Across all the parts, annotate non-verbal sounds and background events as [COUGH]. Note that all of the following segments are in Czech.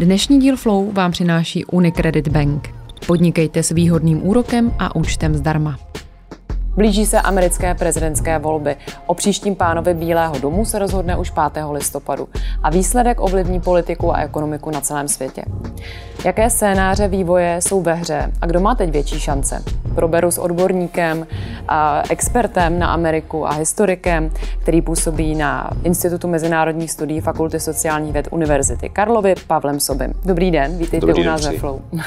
Dnešní díl Flow vám přináší Unicredit Bank. Podnikejte s výhodným úrokem a účtem zdarma. Blíží se americké prezidentské volby. O příštím pánovi Bílého domu se rozhodne už 5. listopadu a výsledek ovlivní politiku a ekonomiku na celém světě. Jaké scénáře vývoje jsou ve hře a kdo má teď větší šance? Proberu s odborníkem, a expertem na Ameriku a historikem, který působí na Institutu mezinárodních studií Fakulty sociálních věd Univerzity Karlovy Pavlem Sobem. Dobrý den, vítejte Dobrý u nás ve Flow. [LAUGHS]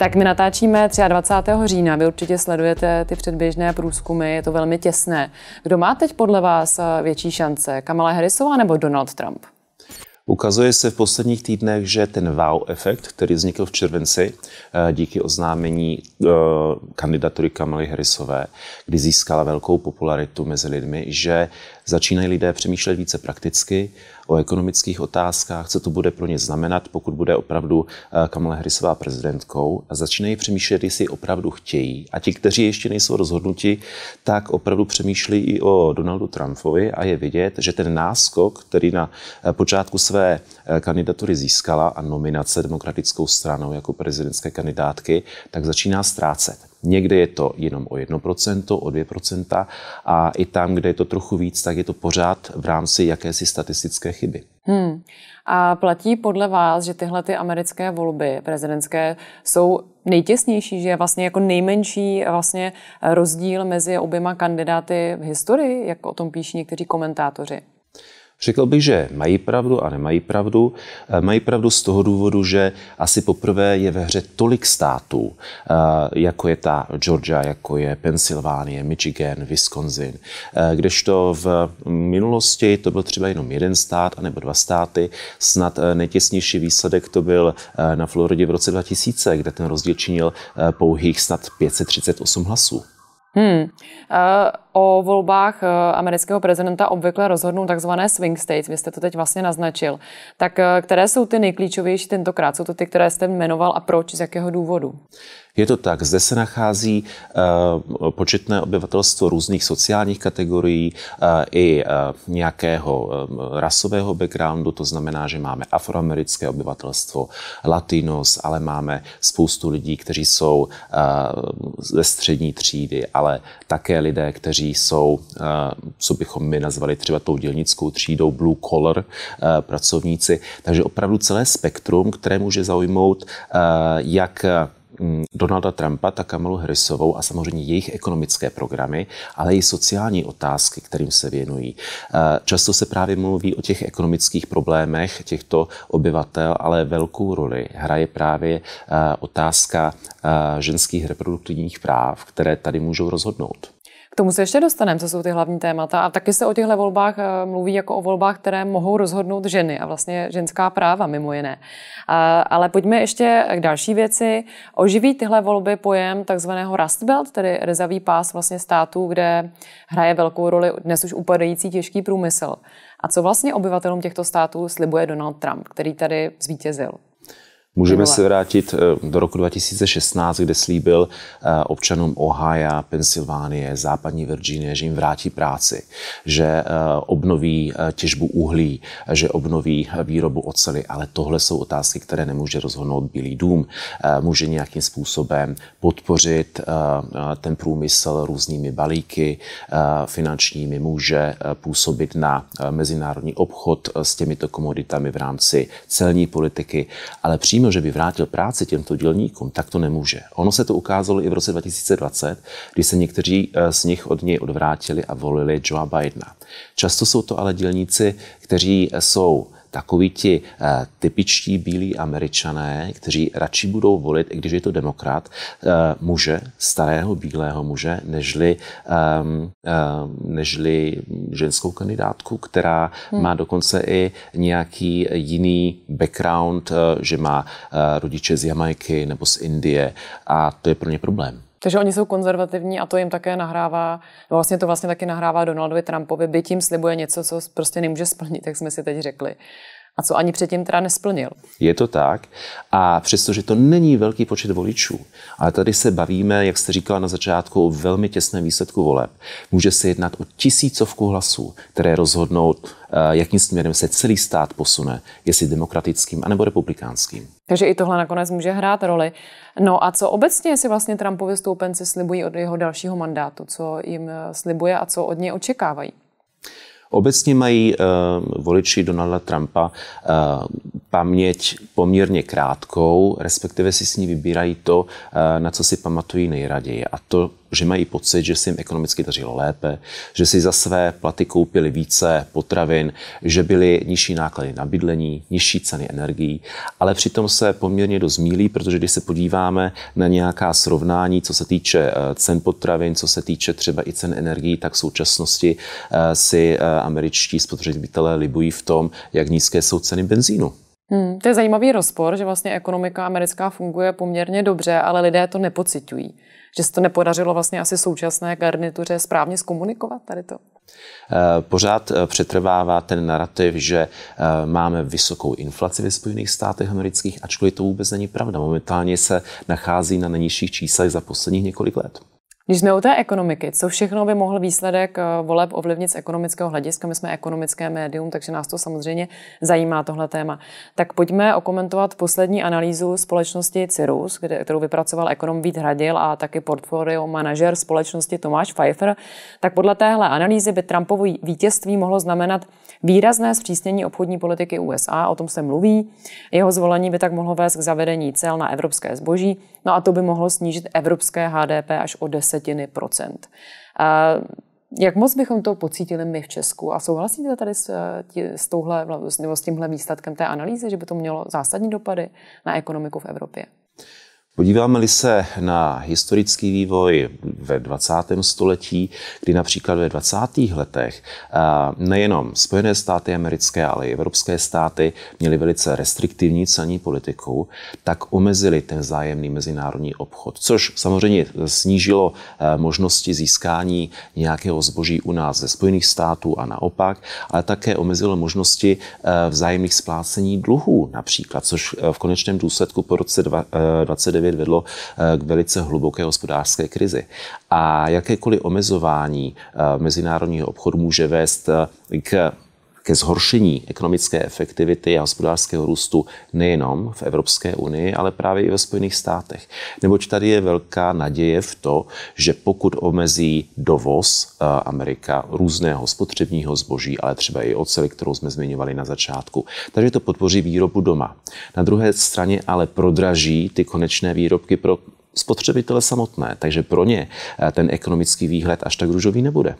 Tak my natáčíme 23. října, vy určitě sledujete ty předběžné průzkumy, je to velmi těsné. Kdo má teď podle vás eh, větší šance, Kamala Harrisová nebo Donald Trump? Ukazuje se v posledních týdnech, že ten wow efekt, který vznikl v červenci eh, díky oznámení eh, kandidatury Kamaly Harrisové, kdy získala velkou popularitu mezi lidmi, že Začínají lidé přemýšlet více prakticky o ekonomických otázkách, co to bude pro ně znamenat, pokud bude opravdu eh, Kamala Harrisová prezidentkou. A začínají přemýšlet, jestli opravdu chtějí. A ti, kteří ještě nejsou rozhodnuti, tak opravdu přemýšlí i o Donaldu Trumpovi a je vidět, že ten náskok, který na eh, počátku své eh, kandidatury získala a nominace demokratickou stranou jako prezidentské kandidátky, tak začíná ztrácet. Někde je to jenom o 1%, o 2% a i tam, kde je to trochu víc, tak je to pořád v rámci jakési statistické chyby. Hmm. A platí podle vás, že tyhle ty americké volby prezidentské jsou nejtěsnější, že je vlastně jako nejmenší vlastně rozdíl mezi oběma kandidáty v historii, jak o tom píší někteří komentátoři? Řekl bych, že mají pravdu a nemají pravdu. Eh, mají pravdu z toho důvodu, že asi poprvé je ve hře tolik států, eh, jako je ta Georgia, jako je Pensylvánie, Michigan, Wisconsin, eh, kdežto v minulosti to byl třeba jenom jeden stát anebo dva státy. Snad nejtěsnější výsledek to byl na Floridě v roce 2000, kde ten rozdíl činil pouhých snad 538 hlasů. Hmm. Eh, o volbách eh, amerického prezidenta obvykle rozhodnou takzvané swing states, vy jste to teď vlastně naznačil. Tak eh, které jsou ty nejklíčovější tentokrát? Jsou to ty, které jste jmenoval a proč, z jakého důvodu? Je to tak, zde se nachází eh, početné obyvatelstvo různých sociálních kategorií eh, i eh, nějakého rasového backgroundu, to znamená, že máme afroamerické obyvatelstvo, latinos, ale máme spoustu lidí, kteří jsou ze střední třídy, ale také lidé, kteří jsou, co bychom my nazvali třeba tou dělnickou třídou, blue collar pracovníci. Takže opravdu celé spektrum, které může zaujmout jak Mm, Donalda Trumpa, tak Kamalu Harrisovou a samozřejmě jejich ekonomické programy, ale i sociální otázky, kterým se věnují. Eh, často se právě mluví o těch ekonomických problémech těchto obyvatel, ale velkou roli hraje právě eh, otázka eh, ženských reproduktivních práv, které tady můžou rozhodnout tomu se ještě dostaneme, co jsou ty hlavní témata. A taky se o těchto volbách eh, mluví jako o volbách, které mohou rozhodnout ženy a vlastně ženská práva mimo jiné. Ale pojďme ještě k další věci. Oživí tyhle volby pojem takzvaného Rust Belt, tedy rezavý pás vlastně států, kde hraje velkou roli dnes už upadající těžký průmysl. A co vlastně obyvatelům těchto států slibuje Donald Trump, který tady zvítězil? Můžeme se vrátit eh, do roku 2016, kde slíbil eh, občanům Ohio, Pensylvánie, západní Virginie, že jim vrátí práci, že eh, obnoví těžbu uhlí, že obnoví výrobu ocely, ale tohle jsou otázky, které nemůže rozhodnout Bílý dům. Může nějakým způsobem podpořit ten průmysl různými balíky finančními, může působit na mezinárodní obchod s těmito komoditami v rámci celní politiky, ale přímo přímo, že by vrátil práci těmto dělníkům, tak to nemůže. Ono se to ukázalo i v roce 2020, kdy se někteří eh, z nich od něj odvrátili a volili Joea Bidena. Často jsou to ale dělníci, kteří jsou takoví ti eh, typičtí bílí američané, kteří radši budou volit, i když je to demokrat, eh, muže, starého bílého muže, nežli, ehm, ehm, nežli ženskou kandidátku, která hmm. má dokonce i nějaký jiný background, eh, že má rodiče z Jamajky nebo z Indie a to je pro ně problém. Takže oni jsou konzervativní a to jim také nahrává, no vlastně to vlastně taky nahrává Donaldovi Trumpovi, by tím slibuje něco, co prostě nemůže splnit, jak jsme si teď řekli a co ani předtím teda nesplnil. Je to tak a přestože to není velký počet voličů, ale tady se bavíme, jak jste říkala na začátku, o velmi těsném výsledku voleb. Může se jednat o tisícovku hlasů, které rozhodnou, eh, jakým směrem se celý stát posune, jestli demokratickým anebo republikánským. Takže i tohle nakonec může hrát roli. No a co obecně si vlastně Trumpovi stoupenci slibují od jeho dalšího mandátu? Co jim eh, slibuje a co od něj očekávají? Obecně mají eh, voliči Donalda Trumpa eh, paměť poměrně krátkou, respektive si s ní vybírají to, eh, na co si pamatují nejraději. A to, že mají pocit, že si jim ekonomicky dařilo lépe, že si za své platy koupili více potravin, že byly nižší náklady na bydlení, nižší ceny energií, ale přitom se poměrně dozmílí, protože když se podíváme na nějaká srovnání, co se týče eh, cen potravin, co se týče třeba i cen energií, tak v současnosti eh, si američtí spotřebitelé libují v tom, jak nízké jsou ceny benzínu. Hmm, to je zajímavý rozpor, že vlastně ekonomika americká funguje poměrně dobře, ale lidé to nepocitují. Že se to nepodařilo vlastně asi současné garnituře správně zkomunikovat tady to? Eh, pořád eh, přetrvává ten narrativ, že eh, máme vysokou inflaci ve Spojených státech amerických, ačkoliv to vůbec není pravda. Momentálně se nachází na nejnižších číslech za posledních několik let. Když jsme u té ekonomiky, co všechno by mohl výsledek eh, voleb ovlivnit z ekonomického hlediska? My jsme ekonomické médium, takže nás to samozřejmě zajímá tohle téma. Tak pojďme okomentovat poslední analýzu společnosti Cirrus, kterou vypracoval ekonom Vít Hradil a taky portfolio manažer společnosti Tomáš Pfeiffer. Tak podle téhle analýzy by Trumpovo vítězství mohlo znamenat výrazné zpřísnění obchodní politiky USA, o tom se mluví. Jeho zvolení by tak mohlo vést k zavedení cel na evropské zboží, no a to by mohlo snížit evropské HDP až o desetiny procent. A jak moc bychom to pocítili my v Česku? A souhlasíte tady s, tě, s, touhle, s tímhle výsledkem té analýzy, že by to mělo zásadní dopady na ekonomiku v Evropě? Podíváme-li se na historický vývoj ve 20. století, kdy například ve 20. letech nejenom Spojené státy americké, ale i evropské státy měly velice restriktivní celní politiku, tak omezili ten zájemný mezinárodní obchod, což samozřejmě snížilo možnosti získání nějakého zboží u nás ze Spojených států a naopak, ale také omezilo možnosti vzájemných splácení dluhů například, což v konečném důsledku po roce 29 2009 vedlo eh, k velice hluboké hospodářské krizi. A jakékoliv omezování eh, mezinárodního obchodu může vést eh, k ke zhoršení ekonomické efektivity a hospodářského růstu nejenom v Evropské unii, ale právě i ve Spojených státech. Neboť tady je velká naděje v to, že pokud omezí dovoz eh, Amerika různého spotřebního zboží, ale třeba i oceli, kterou jsme zmiňovali na začátku, takže to podpoří výrobu doma. Na druhé straně ale prodraží ty konečné výrobky pro spotřebitele samotné, takže pro ně eh, ten ekonomický výhled až tak růžový nebude.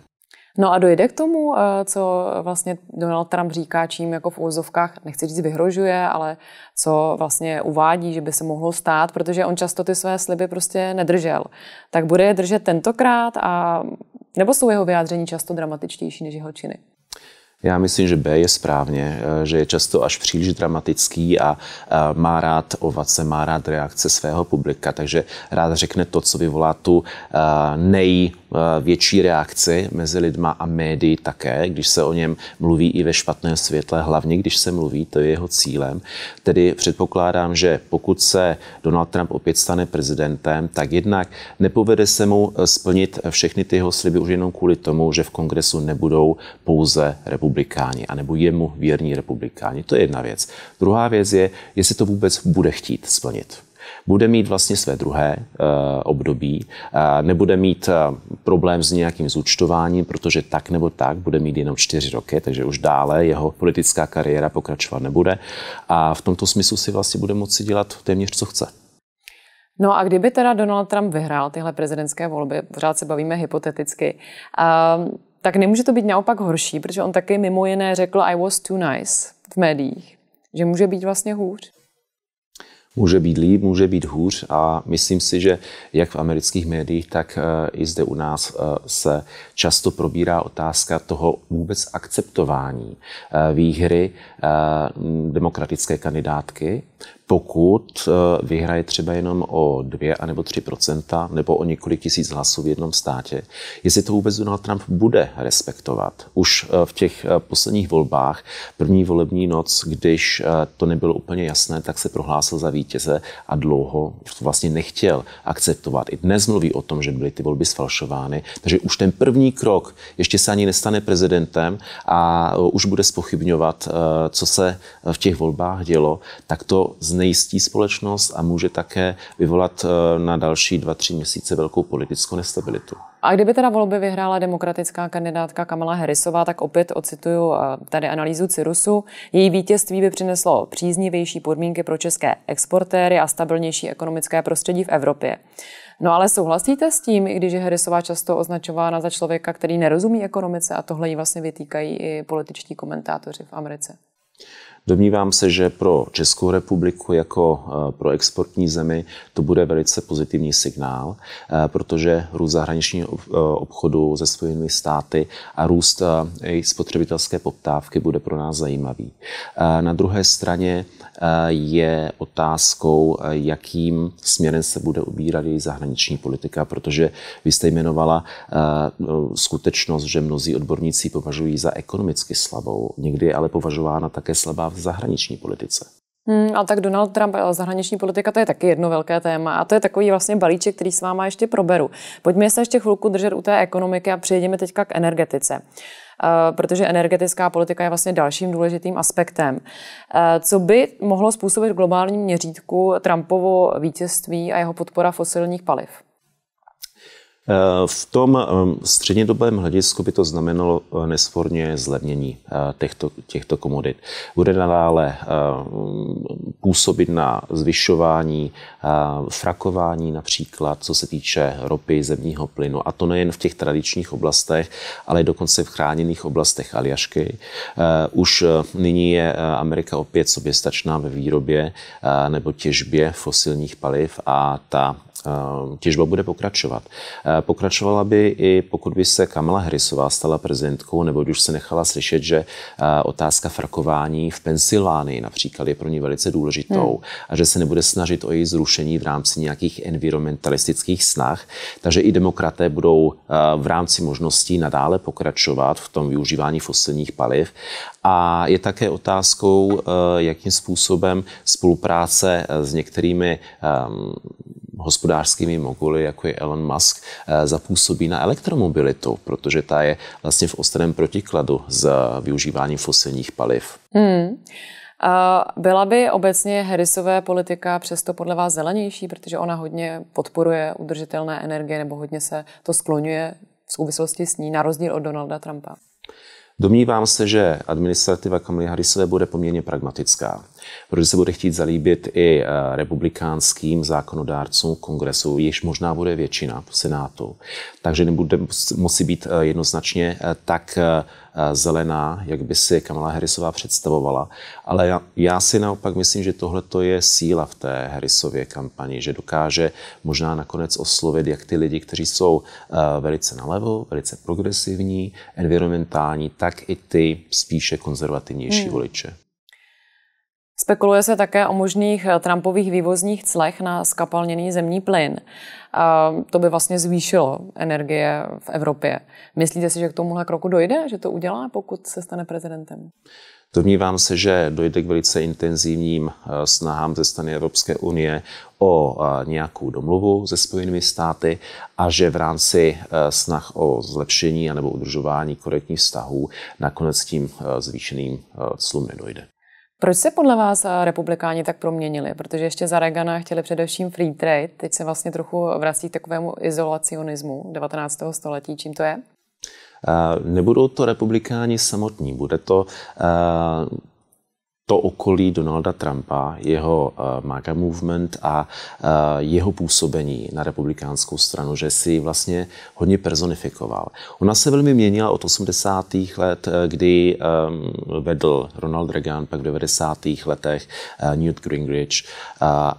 No a dojde k tomu, eh, co vlastně Donald Trump říká, čím jako v úzovkách, nechci říct vyhrožuje, ale co vlastně uvádí, že by se mohlo stát, protože on často ty své sliby prostě nedržel. Tak bude je držet tentokrát a nebo jsou jeho vyjádření často dramatičtější než jeho činy? Já myslím, že B je správně, eh, že je často až příliš dramatický a eh, má rád ovace, má rád reakce svého publika, takže rád řekne to, co vyvolá tu eh, největší reakci mezi lidma a médií také, když se o něm mluví i ve špatném světle, hlavně když se mluví, to je jeho cílem. Tedy předpokládám, že pokud se Donald Trump opět stane prezidentem, tak jednak nepovede se mu splnit všechny ty jeho sliby už jenom kvůli tomu, že v kongresu nebudou pouze republikáni republikáni, anebo jemu věrní republikáni. To je jedna věc. Druhá věc je, jestli to vůbec bude chtít splnit bude mít vlastně své druhé uh, období, uh, nebude mít uh, problém s nějakým zúčtováním, protože tak nebo tak bude mít jenom čtyři roky, takže už dále jeho politická kariéra pokračovat nebude a v tomto smyslu si vlastně bude moci dělat téměř co chce. No a kdyby teda Donald Trump vyhrál tyhle prezidentské volby, pořád se bavíme hypoteticky, ehm, tak nemůže to být naopak horší, protože on taky mimo jiné řekl I was too nice v médiích, že může být vlastně hůř. Může být líp, může být hůř a myslím si, že jak v amerických médiích, tak eh, i zde u nás eh, se často probírá otázka toho vůbec akceptování eh, výhry demokratické kandidátky, pokud eh, vyhraje třeba jenom o 2 nebo 3 nebo o několik tisíc hlasů v jednom státě, jestli to vůbec Donald Trump bude respektovat. Už eh, v těch eh, posledních volbách, první volební noc, když to nebylo úplně jasné, tak se prohlásil za vítěze a dlouho vlastně nechtěl akceptovat. I dnes mluví o tom, že byly ty volby sfalšovány, takže už ten první krok, ještě se ani nestane prezidentem a už bude spochybňovat, co se v těch volbách dělo, tak to z znejistí společnost a může také vyvolat eh, na další dva, tři měsíce velkou politickou nestabilitu. A kdyby teda volby vyhrála demokratická kandidátka Kamala Harrisová, tak opět ocituju eh, tady analýzu Cyrusu. Její vítězství by přineslo příznivější podmínky pro české exportéry a stabilnější ekonomické prostředí v Evropě. No ale souhlasíte s tím, i když je Harrisová často označována za člověka, který nerozumí ekonomice a tohle jí vlastně vytýkají i političtí komentátoři v Americe? Domnívám se, že pro Českou republiku jako eh, pro exportní zemi to bude velice pozitivní signál, eh, protože růst zahraničního eh, obchodu se svými státy a růst i spotřebitelské poptávky bude pro nás zajímavý. Na druhé straně je otázkou, jakým směrem se bude ubírat její zahraniční politika, protože vy jste jmenovala no, skutečnost, že mnozí odborníci považují za ekonomicky slabou, někdy je ale považována také slabá v zahraniční politice? Hmm, a tak Donald Trump eh, zahraniční politika, to je taky jedno velké téma. A to je takový vlastně balíček, který s váma ještě proberu. Pojďme se ještě chvilku držet u té ekonomiky a přejdeme teďka k energetice eh, protože energetická politika je vlastně dalším důležitým aspektem. Eh, co by mohlo způsobit v globálním měřítku Trumpovo vítězství a jeho podpora fosilních paliv? Eh, v tom ehm, střednědobém hledisku by to znamenalo eh, nesporně zlevnění eh, těchto, těchto komodit. Bude nadále ehm, působit na zvyšování frakování například, co se týče ropy, zemního plynu. A to nejen v těch tradičních oblastech, ale dokonce v chráněných oblastech Aljašky. Už nyní je Amerika opět soběstačná ve výrobě nebo těžbě fosilních paliv a ta Eh, těžba bude pokračovat. Eh, pokračovala by i pokud by se Kamala Harrisová stala prezidentkou, nebo už se nechala slyšet, že eh, otázka frakování v Pensylvánii například je pro ní velice důležitou hmm. a že se nebude snažit o její zrušení v rámci nějakých environmentalistických snah. Takže i demokraté budou v rámci možností nadále pokračovat v tom využívání fosilních paliv. A je také otázkou, jakým způsobem spolupráce s některými ehm, hospodářskými moguly, jako je Elon Musk, eh, zapůsobí na elektromobilitu, protože ta je vlastně v ostrém protikladu s využíváním fosilních paliv. Hmm. A byla by obecně Harrisové politika přesto podle vás zelenější, protože ona hodně podporuje udržitelné energie nebo hodně se to skloňuje v souvislosti s ní, na rozdíl od Donalda Trumpa? Domnívám se, že administrativa Kamily Harrisové bude poměrně pragmatická, protože se bude chtít zalíbit i eh, republikánským zákonodárcům kongresu, již možná bude většina v Senátu. Takže nebude musí být eh, jednoznačně eh, tak Eh, zelená, jak by si Kamala Harrisová představovala. Ale já, já si naopak myslím, že tohle je síla v té Harrisově kampani, že dokáže možná nakonec oslovit jak ty lidi, kteří jsou eh, velice nalevo, velice progresivní, environmentální, tak i ty spíše konzervativnější hmm. voliče. Spekuluje se také o možných eh, Trumpových vývozních clech na skapalněný zemní plyn. A to by vlastně zvýšilo energie v Evropě. Myslíte si, že k tomuhle kroku dojde, že to udělá, pokud se stane prezidentem? Domnívám se, že dojde k velice intenzivním eh, snahám ze strany Evropské unie o eh, nějakou domluvu se Spojenými státy a že v rámci snah o zlepšení nebo udržování korektních vztahů nakonec tím zvýšeným clům nedojde. Proč se podle vás eh, republikáni tak proměnili? Protože ještě za Reagana chtěli především free trade, teď se vlastně trochu vrací k takovému izolacionismu 19. století. Čím to je? Eh, nebudou to republikáni samotní, bude to eh, to okolí Donalda Trumpa, jeho uh, MAGA movement a uh, jeho působení na republikánskou stranu, že si vlastně hodně personifikoval. Ona se velmi měnila od 80. let, eh, kdy um, vedl Ronald Reagan, pak v 90. letech uh, Newt Gingrich uh,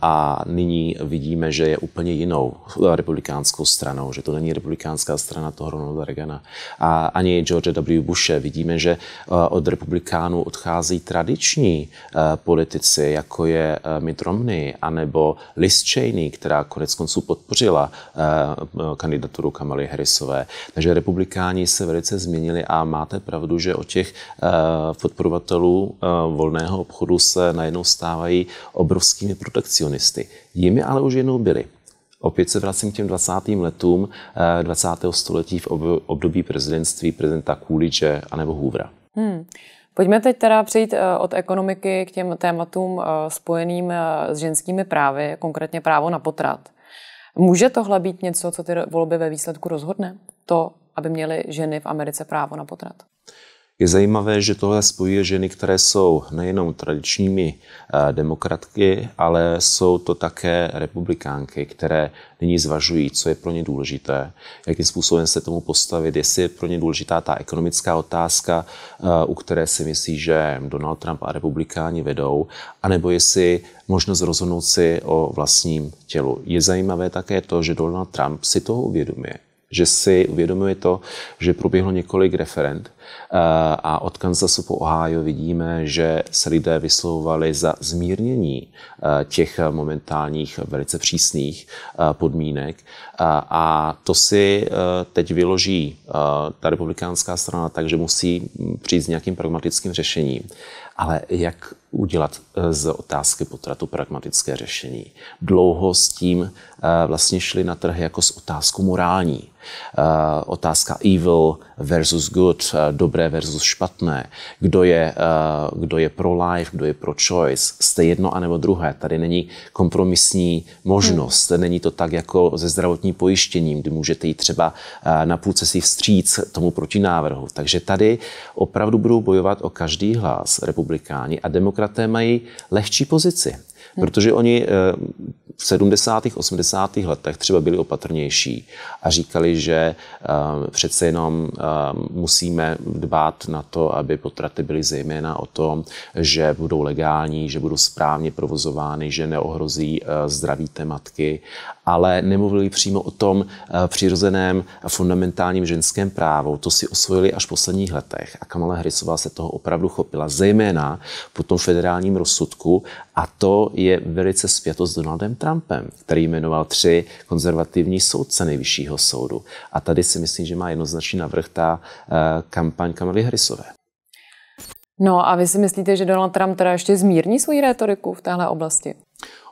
a nyní vidíme, že je úplně jinou republikánskou stranou, že to není republikánská strana toho Ronalda Reagana a ani George W. Bushe. Vidíme, že uh, od republikánů odchází tradiční Eh, politici, jako je eh, Mitt Romney, anebo Liz Cheney, která konec konců podpořila eh, kandidaturu Kamaly Harrisové. Takže republikáni se velice změnili a máte pravdu, že o těch podporovatelů volného obchodu se najednou stávají obrovskými protekcionisty. Jimi ale už jednou byli. Opět se vracím k těm 20. letům 20. století v období prezidentství prezidenta Kůliče anebo Hoovera. Hmm. Pojďme teď teda přejít eh, od ekonomiky k těm tématům eh, spojeným eh, s ženskými právy, konkrétně právo na potrat. Může tohle být něco, co ty volby ve výsledku rozhodne? To, aby měly ženy v Americe právo na potrat? Je zajímavé, že tohle spojuje ženy, které jsou nejenom tradičními eh, demokratky, ale jsou to také republikánky, které nyní zvažují, co je pro ně důležité, jakým způsobem se tomu postavit, jestli je pro ně důležitá ta ekonomická otázka, eh, u které si myslí, že Donald Trump a republikáni vedou, anebo jestli možnost rozhodnout si o vlastním tělu. Je zajímavé také to, že Donald Trump si toho uvědomuje že si uvědomuje to, že proběhlo několik referent, Eh, a od Kansasu po Ohio vidíme, že se lidé vyslovovali za zmírnění eh, těch momentálních velice přísných eh, podmínek a to si teď vyloží ta republikánská strana tak, že musí hm, přijít s nějakým pragmatickým řešením. Ale jak udělat z otázky potratu pragmatické řešení? Dlouho s tím vlastně šli na trh jako s otázkou morální. Otázka evil versus good, dobré versus špatné, kdo je, eh, kdo je pro life, kdo je pro choice, jste jedno anebo druhé. Tady není kompromisní možnost, hmm. není to tak jako ze zdravotním pojištěním, kdy můžete jít třeba eh, na půl cesty vstříc tomu protinávrhu. Takže tady opravdu budou bojovat o každý hlas republikáni a demokraté mají lehčí pozici. Hmm. Protože oni eh, v 70. 80. letech třeba byli opatrnější a říkali, že eh, přece jenom eh, musíme dbát na to, aby potraty byly zejména o tom, že budou legální, že budou správně provozovány, že neohrozí zdraví té matky ale nemluvili přímo o tom eh, přirozeném fundamentálním ženském právu. To si osvojili až v posledních letech a Kamala Harrisová se toho opravdu chopila, zejména po tom federálním rozsudku a to je velice spjato s Donaldem Trumpem, který jmenoval tři konzervativní soudce nejvyššího soudu. A tady si myslím, že má jednoznačně navrh ta eh, kampaň Kamaly Harrisové. No a vy si myslíte, že Donald Trump teda ještě zmírní svoji rétoriku v téhle oblasti?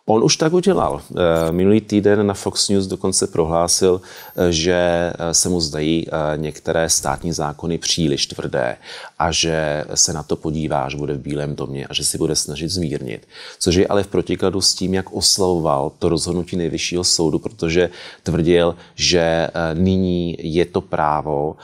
On už tak udělal. Eh, minulý týden na Fox News dokonce prohlásil, eh, že eh, se mu zdají některé státní zákony příliš tvrdé a že se na to podívá, až bude v Bílém domě a že si bude snažit zmírnit. Což je ale v protikladu s tím, jak oslavoval to rozhodnutí nejvyššího soudu, protože tvrdil, že nyní je to právo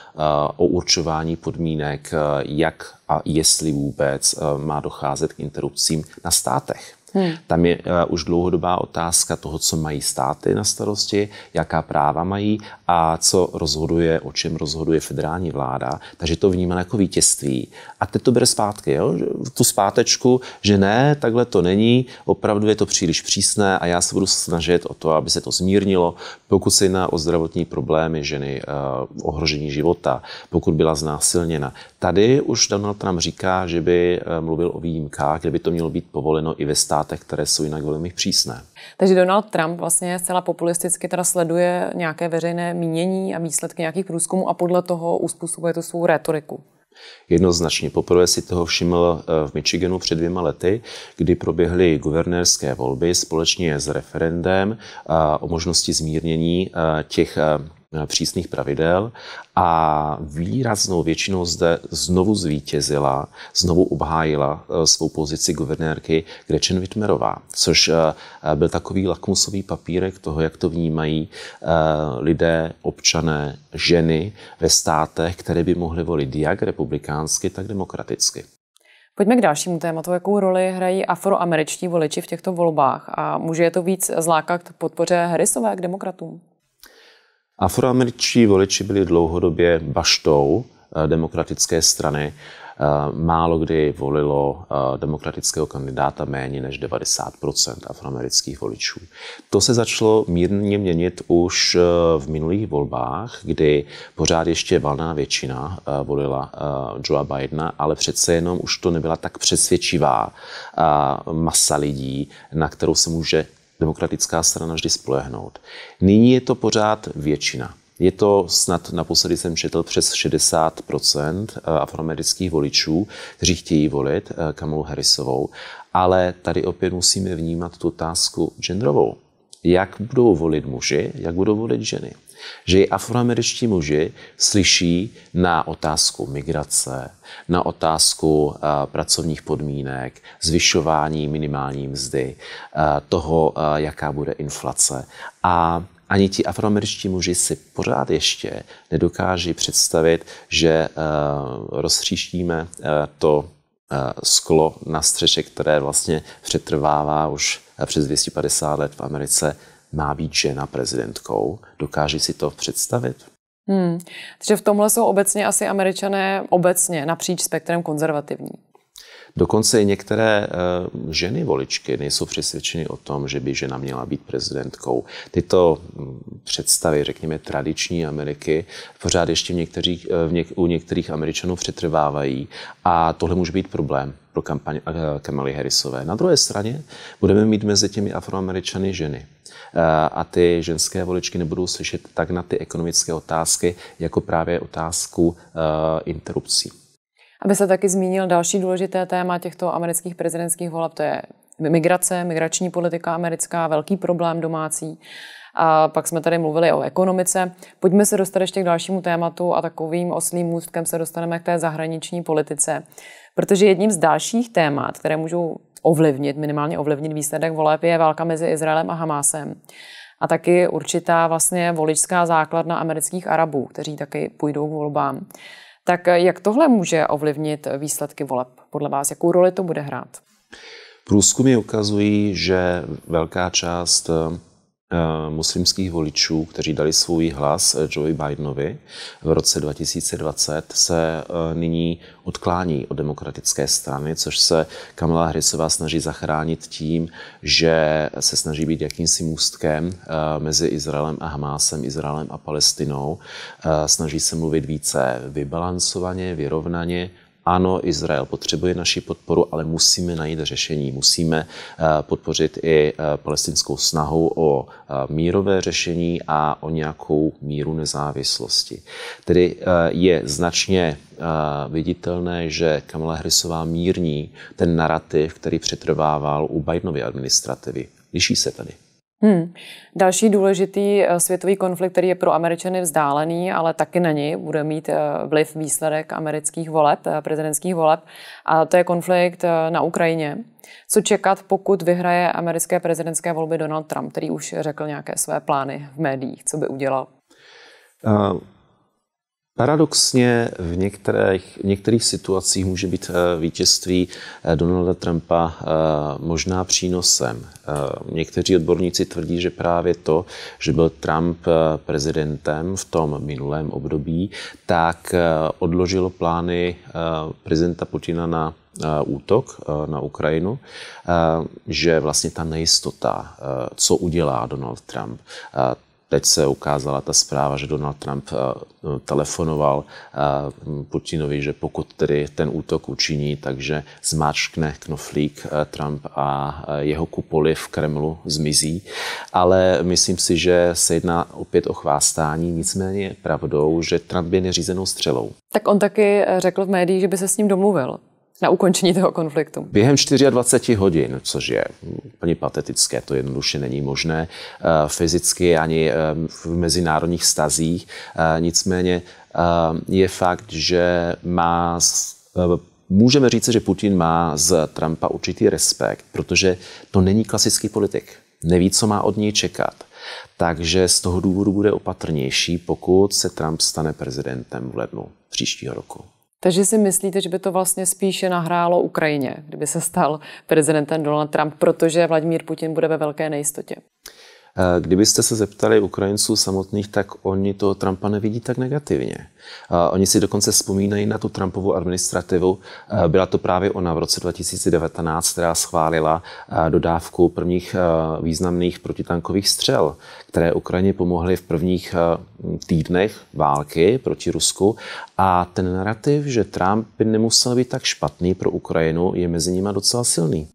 o určování podmínek, jak a jestli vůbec má docházet k interrupcím na státech. Hmm. Tam je uh, už dlouhodobá otázka toho, co mají státy na starosti, jaká práva mají a co rozhoduje, o čem rozhoduje federální vláda. Takže to vnímá jako vítězství. A teď to bere zpátky, jo? tu zpátečku, že ne, takhle to není, opravdu je to příliš přísné a já se budu snažit o to, aby se to zmírnilo, pokud se jedná o zdravotní problémy ženy, uh, ohrožení života, pokud byla znásilněna. Tady už Donald Trump říká, že by eh, mluvil o výjimkách, kde by to mělo být povoleno i ve státě státech, které jsou jinak velmi přísné. Takže Donald Trump vlastně zcela populisticky teda sleduje nějaké veřejné mínění a výsledky nějakých průzkumů a podle toho uspůsobuje tu svou retoriku. Jednoznačně. Poprvé si toho všiml eh, v Michiganu před dvěma lety, kdy proběhly guvernérské volby společně s referendem eh, o možnosti zmírnění eh, těch Eh, přísných pravidel a výraznou většinou zde znovu zvítězila, znovu obhájila eh, svou pozici guvernérky Gretchen Whitmerová, což eh, byl takový lakmusový papírek toho, jak to vnímají lidé, občané, ženy ve státech, které by mohly volit jak republikánsky, tak demokraticky. Pojďme k dalšímu tématu. Jakou roli hrají afroameričtí voliči v těchto volbách a může je to víc zlákat k podpoře Harrisové k demokratům? Afroameričtí voliči byli dlouhodobě baštou eh, demokratické strany. Eh, málo kdy volilo eh, demokratického kandidáta méně než 90 afroamerických voličů. To se začalo mírně měnit už v minulých volbách, kdy pořád ještě valná většina volila Joea Bidena, ale přece jenom už to nebyla tak přesvědčivá masa lidí, na kterou se může demokratická strana vždy spolehnout. Nyní je to pořád většina. Je to snad naposledy jsem četl přes 60 eh, afroamerických voličů, kteří chtějí volit eh, Kamalu Harrisovou. Ale tady opět musíme vnímat tu otázku genderovou. Jak budou volit muži, jak budou volit ženy že i afroameričtí muži slyší na otázku migrace, na otázku eh, pracovních podmínek, zvyšování minimální mzdy, eh, toho, eh, jaká bude inflace. A ani ti afroameričtí muži si pořád ještě nedokáží představit, že rozstříštíme to sklo na střeše, které vlastně přetrvává už přes 250 let v Americe má být žena prezidentkou. Dokáže si to představit? Hmm. Takže v tomhle jsou obecně asi američané obecně napříč spektrem konzervativní. Dokonce i některé eh, ženy voličky nejsou přesvědčeny o tom, že by žena měla být prezidentkou. Tyto mm, představy, řekněme, tradiční Ameriky pořád ještě v některých, eh, v něk, u některých Američanů přetrvávají a tohle může být problém pro kampaň eh, Kamaly Harrisové. Na druhé straně budeme mít mezi těmi afroameričany ženy. A ty ženské voličky nebudou slyšet tak na ty ekonomické otázky, jako právě otázku interrupcí. Aby se taky zmínil další důležité téma těchto amerických prezidentských voleb, to je migrace, migrační politika americká, velký problém domácí. A pak jsme tady mluvili o ekonomice. Pojďme se dostat ještě k dalšímu tématu a takovým oslým můstkem se dostaneme k té zahraniční politice. Protože jedním z dalších témat, které můžou ovlivnit, minimálně ovlivnit výsledek voleb, je válka mezi Izraelem a Hamásem. A taky určitá vlastně voličská základna amerických Arabů, kteří taky půjdou k volbám. Tak eh, jak tohle může ovlivnit eh, výsledky voleb? Podle vás, jakou roli to bude hrát? Průzkumy ukazují, že velká část eh, Eh, muslimských voličů, kteří dali svůj hlas eh, Joe Bidenovi v roce 2020, se eh, nyní odklání od demokratické strany, což se Kamala Harrisová snaží zachránit tím, že se snaží být jakýmsi můstkem mezi Izraelem a Hamásem, Izraelem a Palestinou. Snaží se mluvit více vybalancovaně, vyrovnaně, ano, Izrael potřebuje naši podporu, ale musíme najít řešení. Musíme eh, podpořit i eh, palestinskou snahu o eh, mírové řešení a o nějakou míru nezávislosti. Tedy je značně viditelné, že Kamala Harrisová mírní ten narrativ, který přetrvával u Bidenovy administrativy. Liší se tady. Hmm. Další důležitý eh, světový konflikt, který je pro Američany vzdálený, ale taky na něj bude mít eh, vliv výsledek amerických voleb, eh, prezidentských voleb, a to je konflikt na Ukrajině. Co čekat, pokud vyhraje americké prezidentské volby Donald Trump, který už řekl nějaké své plány v médiích, co by udělal? Uh Paradoxně v některých, v některých situacích může být eh, vítězství eh, Donalda Trumpa eh, možná přínosem. Někteří odborníci tvrdí, že právě to, že byl Trump prezidentem v tom minulém období, tak odložilo plány prezidenta Putina na útok na Ukrajinu, že vlastně ta nejistota, co udělá Donald Trump, Teď se ukázala ta zpráva, že Donald Trump eh, telefonoval eh, Putinovi, že pokud tedy ten útok učiní, takže zmáčkne knoflík eh, Trump a jeho kupoly v Kremlu zmizí. Ale myslím si, že se jedná opět o chvástání, nicméně je pravdou, že Trump je neřízenou střelou. Tak on taky řekl v médiích, že by se s ním domluvil na ukončení toho konfliktu? Během 24 hodin, což je úplně patetické, to jednoduše není možné eh, fyzicky ani eh, v mezinárodních stazích. Eh, nicméně je fakt, že má můžeme říct, že Putin má z Trumpa určitý respekt, protože to není klasický politik. Neví, co má od něj čekat. Takže z toho důvodu bude opatrnější, pokud se Trump stane prezidentem v lednu příštího roku. Takže si myslíte, že by to vlastně spíše nahrálo Ukrajině, kdyby se stal prezidentem Donald Trump, protože Vladimír Putin bude ve velké nejistotě? Eh, kdybyste se zeptali Ukrajinců samotných, tak oni to Trumpa nevidí tak negativně. Eh, oni si dokonce vzpomínají na tu Trumpovu administrativu. Eh, byla to právě ona v roce 2019, která schválila dodávku prvních významných protitankových střel, které Ukrajině pomohly v prvních týdnech války proti Rusku. A ten narrativ, že Trump by nemusel být tak špatný pro Ukrajinu, je mezi nimi docela silný.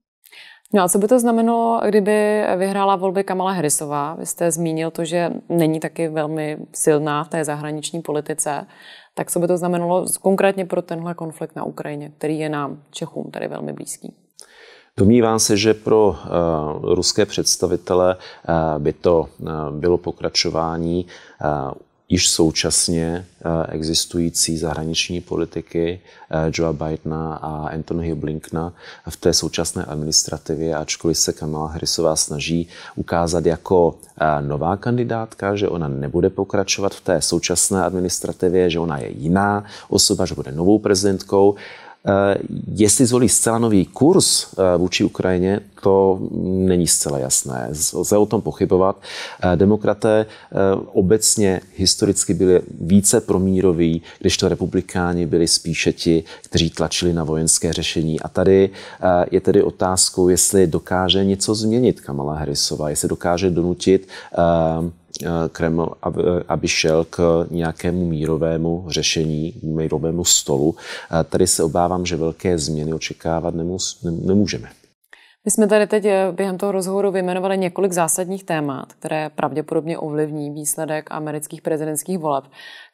No a co by to znamenalo, kdyby vyhrála volby Kamala Harrisová? Vy jste zmínil to, že není taky velmi silná v té zahraniční politice. Tak co by to znamenalo konkrétně pro tenhle konflikt na Ukrajině, který je nám Čechům tady velmi blízký? Domnívám se, že pro uh, ruské představitele uh, by to uh, bylo pokračování uh, již současně eh, existující zahraniční politiky eh, Joea Bidena a Anthonyho Blinkna v té současné administrativě, ačkoliv se Kamala Harrisová snaží ukázat jako eh, nová kandidátka, že ona nebude pokračovat v té současné administrativě, že ona je jiná osoba, že bude novou prezidentkou, Eh, jestli zvolí zcela nový kurz eh, vůči Ukrajině, to není zcela jasné. Lze o tom pochybovat. Eh, demokraté obecně historicky byli více promíroví, když to republikáni byli spíše ti, kteří tlačili na vojenské řešení. A tady je tedy otázkou, jestli dokáže něco změnit Kamala Harrisova, jestli dokáže donutit Eh, Kreml, aby šel k nějakému mírovému řešení, mírovému stolu. Eh, Tady se obávám, že velké změny očekávat nemůžeme. My jsme tady teď eh, během toho rozhovoru vyjmenovali několik zásadních témat, které pravděpodobně ovlivní výsledek amerických prezidentských voleb.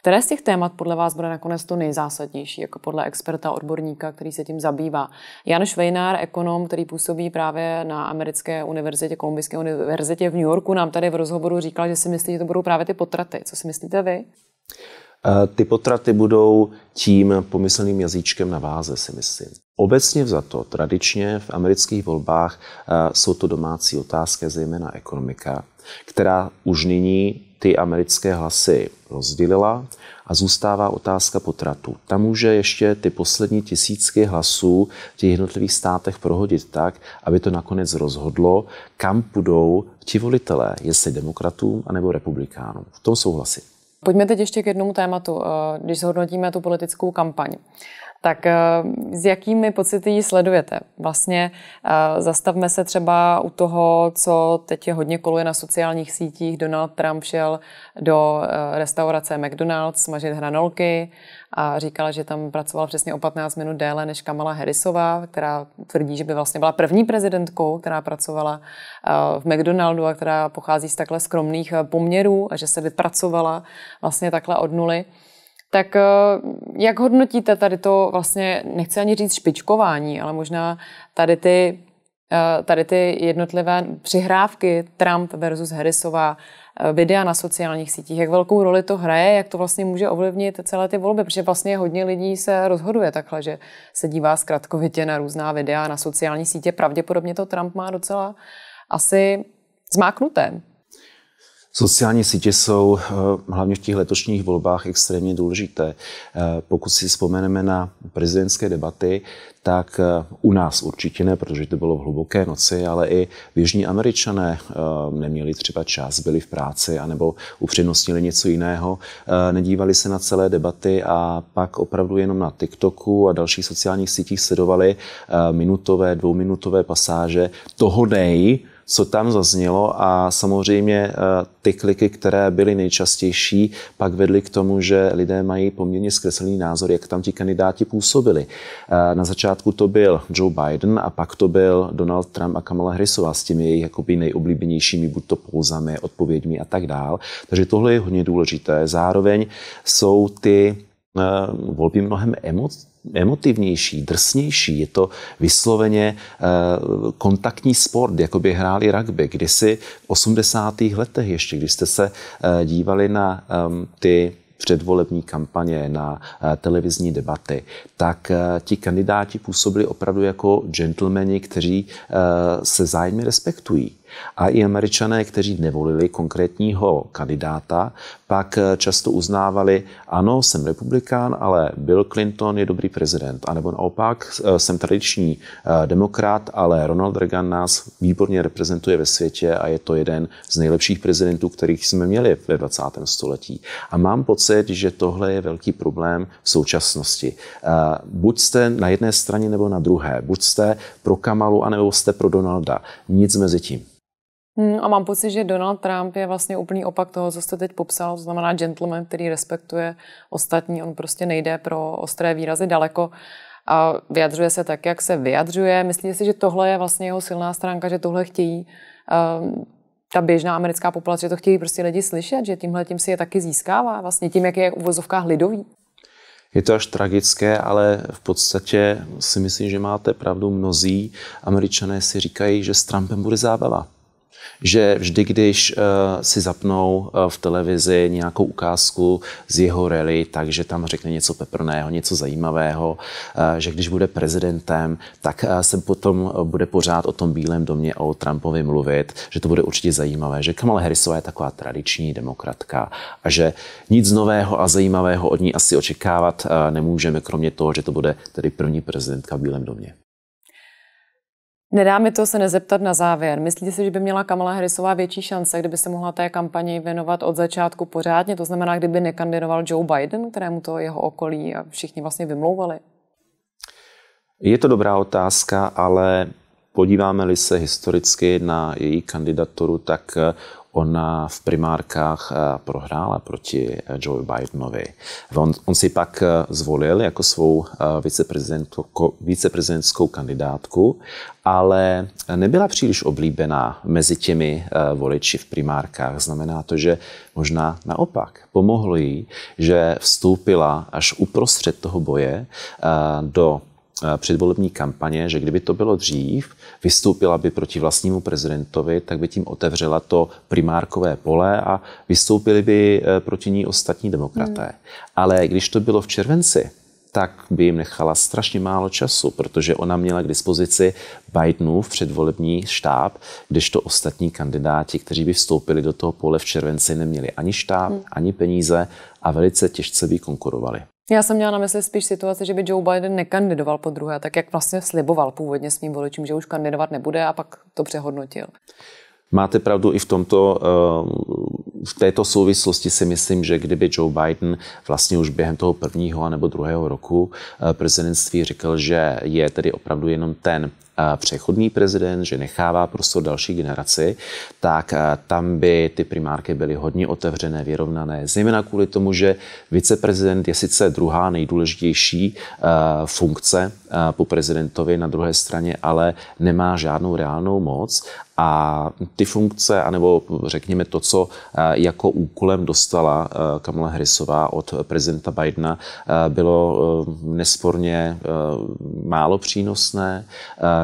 Které z těch témat podle vás bude nakonec to nejzásadnější, jako podle experta, odborníka, který se tím zabývá? Jan Švejnár, ekonom, který působí právě na americké univerzitě, Kolumbijské univerzitě v New Yorku, nám tady v rozhovoru říkal, že si myslí, že to budou právě ty potraty. Co si myslíte vy? Eh, ty potraty budou tím pomyslným jazyčkem na váze, si myslím. Obecně to, tradičně v amerických volbách eh, jsou to domácí otázky, zejména ekonomika, která už nyní ty americké hlasy rozdělila a zůstává otázka potratu. Tam může ještě ty poslední tisícky hlasů v těch jednotlivých státech prohodit tak, aby to nakonec rozhodlo, kam půjdou ti volitelé, jestli demokratům anebo republikánům. V tom souhlasím. Pojďme teď ještě k jednomu tématu, eh, když zhodnotíme tu politickou kampaň tak eh, s jakými pocity ji sledujete? Vlastně eh, zastavme se třeba u toho, co teď je hodně koluje na sociálních sítích. Donald Trump šel do eh, restaurace McDonald's smažit hranolky a říkala, že tam pracoval přesně o 15 minut déle než Kamala Harrisová, která tvrdí, že by vlastně byla první prezidentkou, která pracovala v McDonaldu a která pochází z takhle skromných poměrů a že se vypracovala vlastně takhle od nuly. Tak eh, jak hodnotíte tady to vlastně, nechci ani říct špičkování, ale možná tady ty, eh, tady ty jednotlivé přihrávky Trump versus Harrisová, eh, videa na sociálních sítích, jak velkou roli to hraje, jak to vlastně může ovlivnit celé ty volby, protože vlastně hodně lidí se rozhoduje takhle, že se dívá zkratkovitě na různá videa na sociální sítě. Pravděpodobně to Trump má docela asi zmáknuté. Sociální sítě jsou eh, hlavně v těch letošních volbách extrémně důležité. Eh, pokud si vzpomeneme na prezidentské debaty, tak eh, u nás určitě ne, protože to bylo v hluboké noci, ale i běžní američané neměli třeba čas, byli v práci, anebo upřednostnili něco jiného, nedívali se na celé debaty a pak opravdu jenom na TikToku a dalších sociálních sítích sledovali minutové, dvouminutové pasáže toho nej, co tam zaznělo a samozřejmě eh, ty kliky, které byly nejčastější, pak vedly k tomu, že lidé mají poměrně zkreslený názor, jak tam ti kandidáti působili. Eh, na začátku to byl Joe Biden a pak to byl Donald Trump a Kamala Harrisová s těmi jejich jakoby nejoblíbenějšími buď to pouzami, odpověďmi a tak dál. Takže tohle je hodně důležité. Zároveň jsou ty Eh, volby mnohem emot, emotivnější, drsnější. Je to vysloveně eh, kontaktní sport, jako by hráli rugby. Kdysi v 80. letech ještě, když jste se eh, dívali na ty předvolební kampaně, na televizní debaty, tak ti kandidáti působili opravdu jako gentlemani, kteří se zájmy respektují. A i američané, kteří nevolili konkrétního kandidáta, pak eh, často uznávali, ano, jsem republikán, ale Bill Clinton je dobrý prezident. A nebo naopak, eh, jsem tradiční eh, demokrat, ale Ronald Reagan nás výborně reprezentuje ve světě a je to jeden z nejlepších prezidentů, kterých jsme měli ve 20. století. A mám pocit, že tohle je velký problém v současnosti. Buď jste na jedné straně nebo na druhé, buď jste pro Kamalu, anebo jste pro Donalda. Nic mezi tím. Hmm, a mám pocit, že Donald Trump je vlastně úplný opak toho, co jste teď popsal, to znamená gentleman, který respektuje ostatní, on prostě nejde pro ostré výrazy daleko a vyjadřuje se tak, jak se vyjadřuje. Myslíte si, že tohle je vlastně jeho silná stránka, že tohle chtějí um, ta běžná americká populace, že to chtějí prostě lidi slyšet, že tímhle tím si je taky získává, vlastně tím, jak je v uvozovkách lidový? Je to až tragické, ale v podstatě si myslím, že máte pravdu mnozí. Američané si říkají, že s Trumpem bude zábava že vždy, když uh, si zapnou uh, v televizi nějakou ukázku z jeho rally, takže tam řekne něco peprného, něco zajímavého, uh, že když bude prezidentem, tak uh, se potom uh, bude pořád o tom Bílém domě a o Trumpovi mluvit, že to bude určitě zajímavé, že Kamala Harrisová je taková tradiční demokratka a že nic nového a zajímavého od ní asi očekávat uh, nemůžeme, kromě toho, že to bude tedy první prezidentka v Bílém domě. Nedá mi to se nezeptat na závěr. Myslíte si, že by měla Kamala Harrisová větší šance, kdyby se mohla té kampani věnovat od začátku pořádně? To znamená, kdyby nekandidoval Joe Biden, kterému to jeho okolí a všichni vlastně vymlouvali? Je to dobrá otázka, ale podíváme-li se historicky na její kandidaturu, tak ona v primárkách eh, prohrála proti eh, Joe Bidenovi. On, on si pak eh, zvolil jako svou viceprezidentskou kandidátku, ale nebyla příliš oblíbená mezi těmi voliči v primárkách. Znamená to, že možná naopak pomohlo jí, že vstoupila až uprostřed toho boje do Eh, předvolební kampaně, že kdyby to bylo dřív, vystoupila by proti vlastnímu prezidentovi, tak by tím otevřela to primárkové pole a vystoupili by eh, proti ní ostatní demokraté. Hmm. Ale když to bylo v červenci, tak by jim nechala strašně málo času, protože ona měla k dispozici Bidenův předvolební štáb, kdežto ostatní kandidáti, kteří by vstoupili do toho pole v červenci, neměli ani štáb, hmm. ani peníze a velice těžce by konkurovali. Já jsem měla na mysli spíš situaci, že by Joe Biden nekandidoval po druhé, tak jak vlastně sliboval původně svým voličům, že už kandidovat nebude a pak to přehodnotil. Máte pravdu i v tomto, eh, v této souvislosti si myslím, že kdyby Joe Biden vlastně už během toho prvního nebo druhého roku eh, prezidentství řekl, že je tedy opravdu jenom ten přechodný prezident, že nechává prostor další generaci, tak tam by ty primárky byly hodně otevřené, vyrovnané, zejména kvůli tomu, že viceprezident je sice druhá nejdůležitější funkce po prezidentovi na druhé straně, ale nemá žádnou reálnou moc a ty funkce, anebo řekněme to, co eh, jako úkolem dostala eh, Kamala Harrisová od prezidenta Bidena, eh, bylo nesporně málo přínosné,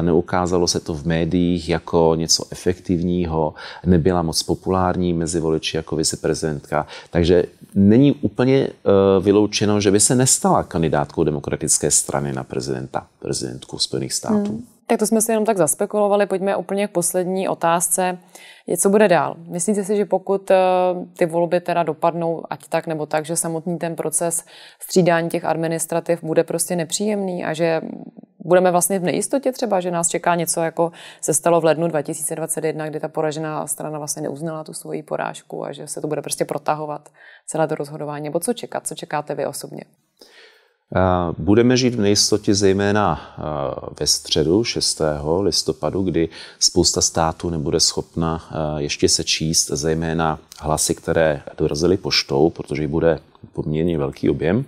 neukázalo se to v médiích jako něco efektivního, nebyla moc populární mezi voliči jako viceprezidentka. Takže není úplně vyloučeno, že by se nestala kandidátkou demokratické strany na prezidenta, prezidentku Spojených států. Hmm. Tak to jsme si jenom tak zaspekulovali, pojďme úplně k poslední otázce. Je, co bude dál? Myslíte si, že pokud eh, ty volby teda dopadnou, ať tak nebo tak, že samotný ten proces střídání těch administrativ bude prostě nepříjemný a že budeme vlastně v nejistotě třeba, že nás čeká něco, jako se stalo v lednu 2021, kdy ta poražená strana vlastně neuznala tu svoji porážku a že se to bude prostě protahovat celé to rozhodování. Nebo co čekat? Co čekáte vy osobně? Eh, budeme žít v nejistotě zejména eh, ve středu 6. listopadu, kdy spousta států nebude schopna eh, ještě sečíst zejména hlasy, které dorazily poštou, protože bude poměrně velký objem.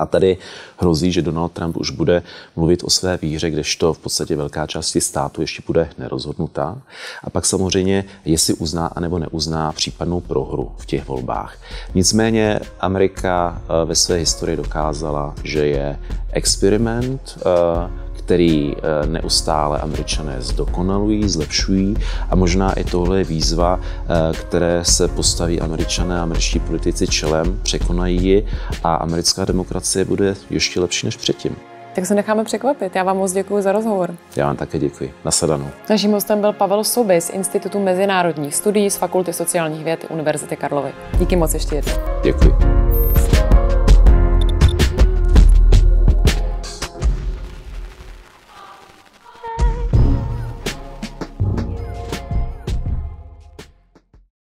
A tady hrozí, že Donald Trump už bude mluvit o své víře, kdežto v podstatě velká části státu ještě bude nerozhodnutá. A pak samozřejmě, jestli uzná anebo neuzná případnou prohru v těch volbách. Nicméně Amerika eh, ve své historii dokázala, že je experiment, eh, který eh, neustále američané zdokonalují, zlepšují a možná i tohle je výzva, eh, které se postaví američané a američtí politici čelem, překonají ji a americká demokracie bude ještě lepší než předtím. Tak se necháme překvapit. Já vám moc děkuji za rozhovor. Já vám také děkuji. Nasledanou. Naším hostem byl Pavel Soby z Institutu mezinárodních studií z Fakulty sociálních věd Univerzity Karlovy. Díky moc ještě jednou. Děkuji.